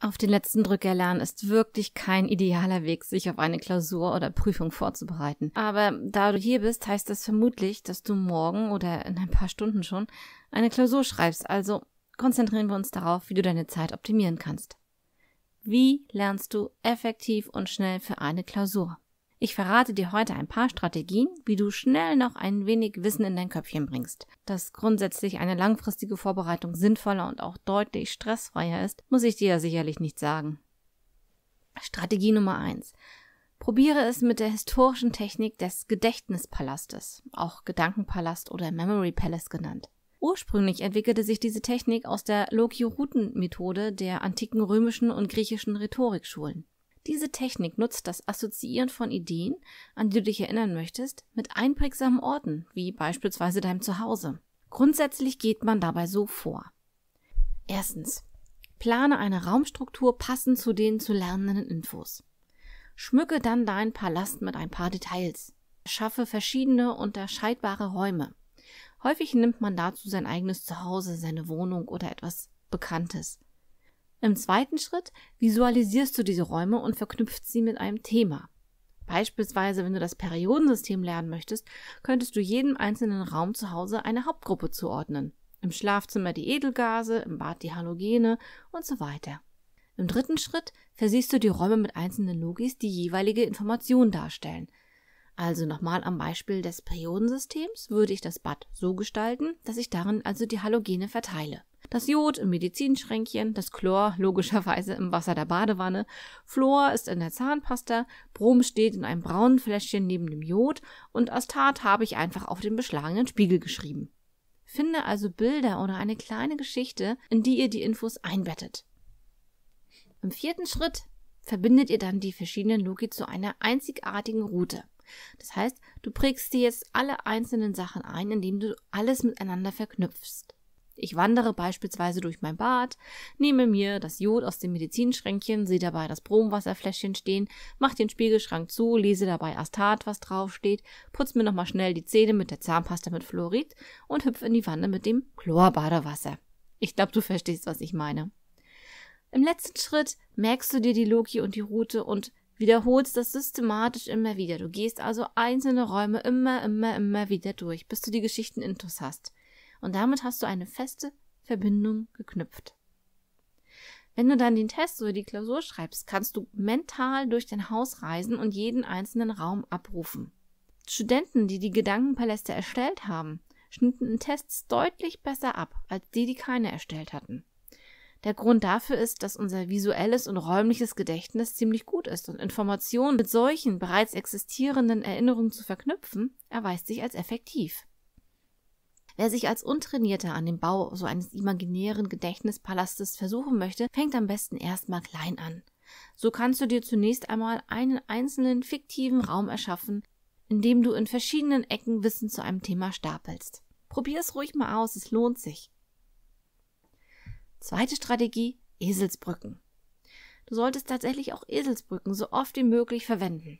Auf den letzten Drücker lernen ist wirklich kein idealer Weg, sich auf eine Klausur oder Prüfung vorzubereiten. Aber da du hier bist, heißt das vermutlich, dass du morgen oder in ein paar Stunden schon eine Klausur schreibst. Also konzentrieren wir uns darauf, wie du deine Zeit optimieren kannst. Wie lernst du effektiv und schnell für eine Klausur? Ich verrate dir heute ein paar Strategien, wie du schnell noch ein wenig Wissen in dein Köpfchen bringst. Dass grundsätzlich eine langfristige Vorbereitung sinnvoller und auch deutlich stressfreier ist, muss ich dir ja sicherlich nicht sagen. Strategie Nummer eins: Probiere es mit der historischen Technik des Gedächtnispalastes, auch Gedankenpalast oder Memory Palace genannt. Ursprünglich entwickelte sich diese Technik aus der loki routen methode der antiken römischen und griechischen Rhetorikschulen. Diese Technik nutzt das Assoziieren von Ideen, an die du dich erinnern möchtest, mit einprägsamen Orten, wie beispielsweise deinem Zuhause. Grundsätzlich geht man dabei so vor. Erstens. Plane eine Raumstruktur passend zu den zu lernenden Infos. Schmücke dann deinen Palast mit ein paar Details. Schaffe verschiedene unterscheidbare Räume. Häufig nimmt man dazu sein eigenes Zuhause, seine Wohnung oder etwas Bekanntes. Im zweiten Schritt visualisierst du diese Räume und verknüpfst sie mit einem Thema. Beispielsweise, wenn du das Periodensystem lernen möchtest, könntest du jedem einzelnen Raum zu Hause eine Hauptgruppe zuordnen. Im Schlafzimmer die Edelgase, im Bad die Halogene und so weiter. Im dritten Schritt versiehst du die Räume mit einzelnen Logis, die jeweilige Informationen darstellen. Also nochmal am Beispiel des Periodensystems würde ich das Bad so gestalten, dass ich darin also die Halogene verteile. Das Jod im Medizinschränkchen, das Chlor logischerweise im Wasser der Badewanne, Fluor ist in der Zahnpasta, Brom steht in einem braunen Fläschchen neben dem Jod und Astat habe ich einfach auf den beschlagenen Spiegel geschrieben. Finde also Bilder oder eine kleine Geschichte, in die ihr die Infos einbettet. Im vierten Schritt verbindet ihr dann die verschiedenen Loki zu einer einzigartigen Route. Das heißt, du prägst dir jetzt alle einzelnen Sachen ein, indem du alles miteinander verknüpfst. Ich wandere beispielsweise durch mein Bad, nehme mir das Jod aus dem Medizinschränkchen, sehe dabei das Bromwasserfläschchen stehen, mache den Spiegelschrank zu, lese dabei Astat, was draufsteht, putze mir nochmal schnell die Zähne mit der Zahnpasta mit Fluorid und hüpfe in die Wanne mit dem Chlorbadewasser. Ich glaube, du verstehst, was ich meine. Im letzten Schritt merkst du dir die Loki und die Route und wiederholst das systematisch immer wieder. Du gehst also einzelne Räume immer, immer, immer wieder durch, bis du die Geschichten intus hast. Und damit hast du eine feste Verbindung geknüpft. Wenn du dann den Test oder die Klausur schreibst, kannst du mental durch dein Haus reisen und jeden einzelnen Raum abrufen. Studenten, die die Gedankenpaläste erstellt haben, schnitten in Tests deutlich besser ab als die, die keine erstellt hatten. Der Grund dafür ist, dass unser visuelles und räumliches Gedächtnis ziemlich gut ist und Informationen mit solchen bereits existierenden Erinnerungen zu verknüpfen, erweist sich als effektiv. Wer sich als Untrainierter an dem Bau so eines imaginären Gedächtnispalastes versuchen möchte, fängt am besten erstmal klein an. So kannst du dir zunächst einmal einen einzelnen fiktiven Raum erschaffen, in dem du in verschiedenen Ecken Wissen zu einem Thema stapelst. Probier es ruhig mal aus, es lohnt sich. Zweite Strategie, Eselsbrücken. Du solltest tatsächlich auch Eselsbrücken so oft wie möglich verwenden.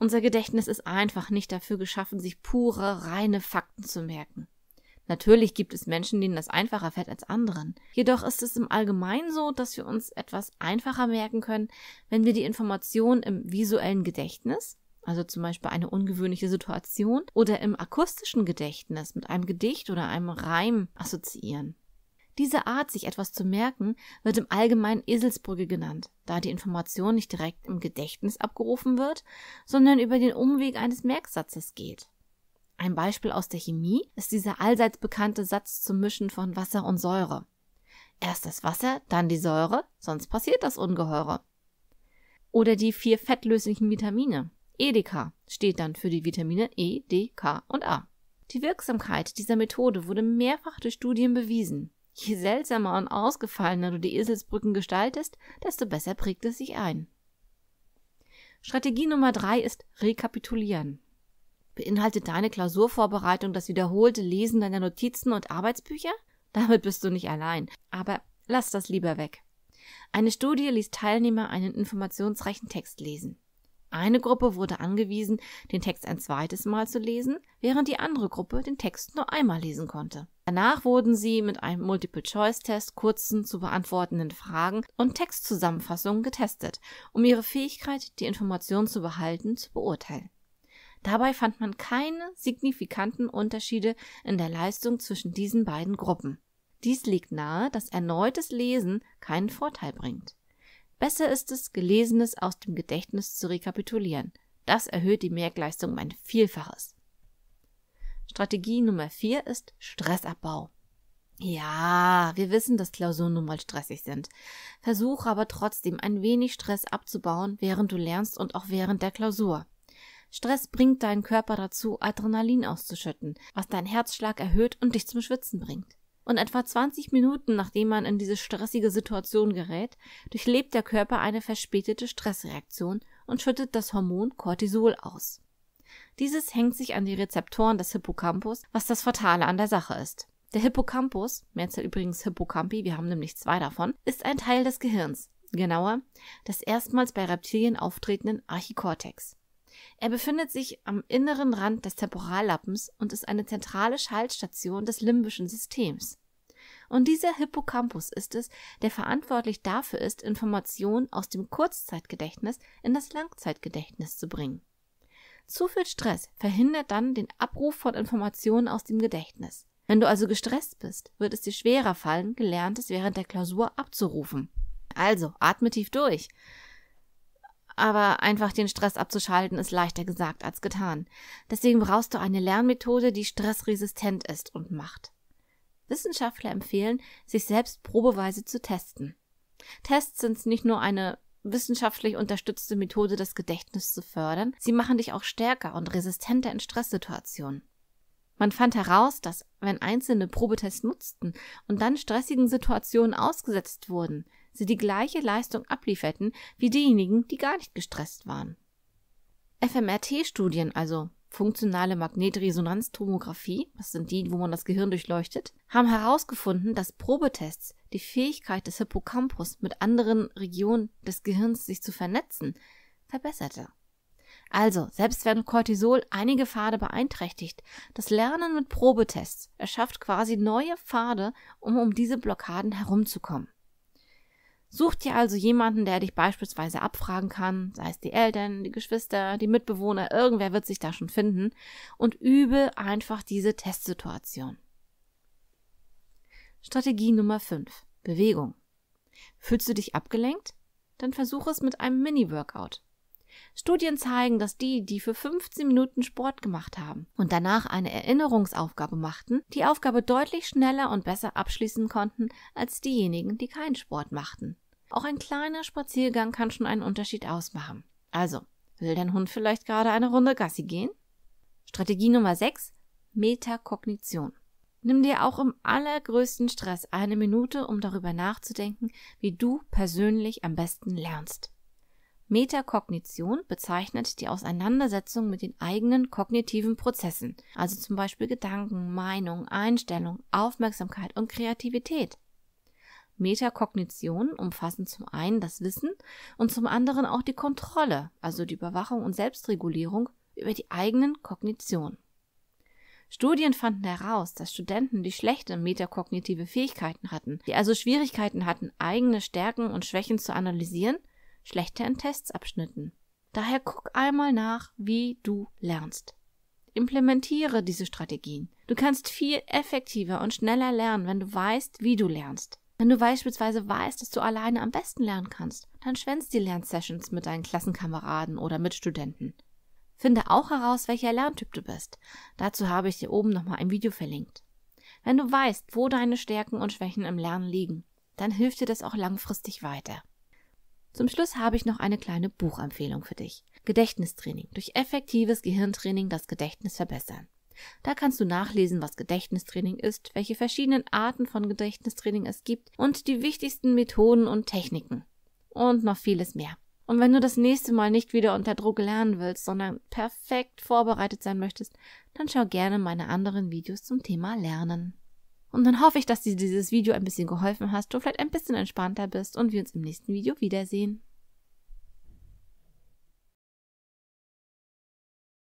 Unser Gedächtnis ist einfach nicht dafür geschaffen, sich pure, reine Fakten zu merken. Natürlich gibt es Menschen, denen das einfacher fällt als anderen. Jedoch ist es im Allgemeinen so, dass wir uns etwas einfacher merken können, wenn wir die Information im visuellen Gedächtnis, also zum Beispiel eine ungewöhnliche Situation, oder im akustischen Gedächtnis mit einem Gedicht oder einem Reim assoziieren. Diese Art, sich etwas zu merken, wird im Allgemeinen Eselsbrücke genannt, da die Information nicht direkt im Gedächtnis abgerufen wird, sondern über den Umweg eines Merksatzes geht. Ein Beispiel aus der Chemie ist dieser allseits bekannte Satz zum Mischen von Wasser und Säure. Erst das Wasser, dann die Säure, sonst passiert das Ungeheure. Oder die vier fettlöslichen Vitamine. EDK steht dann für die Vitamine E, D, K und A. Die Wirksamkeit dieser Methode wurde mehrfach durch Studien bewiesen. Je seltsamer und ausgefallener du die Eselsbrücken gestaltest, desto besser prägt es sich ein. Strategie Nummer drei ist Rekapitulieren. Beinhaltet deine Klausurvorbereitung das wiederholte Lesen deiner Notizen und Arbeitsbücher? Damit bist du nicht allein. Aber lass das lieber weg. Eine Studie ließ Teilnehmer einen informationsreichen Text lesen. Eine Gruppe wurde angewiesen, den Text ein zweites Mal zu lesen, während die andere Gruppe den Text nur einmal lesen konnte. Danach wurden sie mit einem Multiple-Choice-Test, kurzen zu beantwortenden Fragen und Textzusammenfassungen getestet, um ihre Fähigkeit, die Information zu behalten, zu beurteilen. Dabei fand man keine signifikanten Unterschiede in der Leistung zwischen diesen beiden Gruppen. Dies liegt nahe, dass erneutes Lesen keinen Vorteil bringt. Besser ist es, Gelesenes aus dem Gedächtnis zu rekapitulieren. Das erhöht die Merkleistung um ein Vielfaches. Strategie Nummer 4 ist Stressabbau. Ja, wir wissen, dass Klausuren nun mal stressig sind. Versuche aber trotzdem ein wenig Stress abzubauen, während du lernst und auch während der Klausur. Stress bringt deinen Körper dazu, Adrenalin auszuschütten, was deinen Herzschlag erhöht und dich zum Schwitzen bringt. Und etwa 20 Minuten nachdem man in diese stressige Situation gerät, durchlebt der Körper eine verspätete Stressreaktion und schüttet das Hormon Cortisol aus. Dieses hängt sich an die Rezeptoren des Hippocampus, was das Fatale an der Sache ist. Der Hippocampus, Mehrzahl übrigens Hippocampi, wir haben nämlich zwei davon, ist ein Teil des Gehirns, genauer des erstmals bei Reptilien auftretenden Archikortex. Er befindet sich am inneren Rand des Temporallappens und ist eine zentrale Schaltstation des limbischen Systems. Und dieser Hippocampus ist es, der verantwortlich dafür ist, Informationen aus dem Kurzzeitgedächtnis in das Langzeitgedächtnis zu bringen. Zu viel Stress verhindert dann den Abruf von Informationen aus dem Gedächtnis. Wenn du also gestresst bist, wird es dir schwerer fallen, Gelerntes während der Klausur abzurufen. Also atme tief durch. Aber einfach den Stress abzuschalten ist leichter gesagt als getan. Deswegen brauchst du eine Lernmethode, die stressresistent ist und macht. Wissenschaftler empfehlen, sich selbst probeweise zu testen. Tests sind nicht nur eine wissenschaftlich unterstützte Methode, das Gedächtnis zu fördern, sie machen dich auch stärker und resistenter in Stresssituationen. Man fand heraus, dass wenn Einzelne Probetests nutzten und dann stressigen Situationen ausgesetzt wurden, sie die gleiche Leistung ablieferten wie diejenigen, die gar nicht gestresst waren. FMRT-Studien, also funktionale Magnetresonanztomographie, das sind die, wo man das Gehirn durchleuchtet, haben herausgefunden, dass Probetests die Fähigkeit des Hippocampus mit anderen Regionen des Gehirns sich zu vernetzen verbesserte. Also, selbst wenn Cortisol einige Pfade beeinträchtigt, das Lernen mit Probetests erschafft quasi neue Pfade, um um diese Blockaden herumzukommen. Such dir also jemanden, der dich beispielsweise abfragen kann, sei es die Eltern, die Geschwister, die Mitbewohner, irgendwer wird sich da schon finden, und übe einfach diese Testsituation. Strategie Nummer 5. Bewegung. Fühlst du dich abgelenkt? Dann versuche es mit einem Mini-Workout. Studien zeigen, dass die, die für 15 Minuten Sport gemacht haben und danach eine Erinnerungsaufgabe machten, die Aufgabe deutlich schneller und besser abschließen konnten als diejenigen, die keinen Sport machten. Auch ein kleiner Spaziergang kann schon einen Unterschied ausmachen. Also, will dein Hund vielleicht gerade eine Runde Gassi gehen? Strategie Nummer 6. Metakognition. Nimm dir auch im allergrößten Stress eine Minute, um darüber nachzudenken, wie du persönlich am besten lernst. Metakognition bezeichnet die Auseinandersetzung mit den eigenen kognitiven Prozessen, also zum Beispiel Gedanken, Meinung, Einstellung, Aufmerksamkeit und Kreativität. Metakognition umfassen zum einen das Wissen und zum anderen auch die Kontrolle, also die Überwachung und Selbstregulierung über die eigenen Kognitionen. Studien fanden heraus, dass Studenten, die schlechte metakognitive Fähigkeiten hatten, die also Schwierigkeiten hatten, eigene Stärken und Schwächen zu analysieren, schlechter in Tests abschnitten. Daher guck einmal nach, wie du lernst. Implementiere diese Strategien. Du kannst viel effektiver und schneller lernen, wenn du weißt, wie du lernst. Wenn du beispielsweise weißt, dass du alleine am besten lernen kannst, dann schwänzt die Lernsessions mit deinen Klassenkameraden oder Mitstudenten. Finde auch heraus, welcher Lerntyp du bist. Dazu habe ich dir oben nochmal ein Video verlinkt. Wenn du weißt, wo deine Stärken und Schwächen im Lernen liegen, dann hilft dir das auch langfristig weiter. Zum Schluss habe ich noch eine kleine Buchempfehlung für dich. Gedächtnistraining. Durch effektives Gehirntraining das Gedächtnis verbessern. Da kannst du nachlesen, was Gedächtnistraining ist, welche verschiedenen Arten von Gedächtnistraining es gibt und die wichtigsten Methoden und Techniken. Und noch vieles mehr. Und wenn du das nächste Mal nicht wieder unter Druck lernen willst, sondern perfekt vorbereitet sein möchtest, dann schau gerne meine anderen Videos zum Thema Lernen. Und dann hoffe ich, dass dir dieses Video ein bisschen geholfen hast, du vielleicht ein bisschen entspannter bist und wir uns im nächsten Video wiedersehen.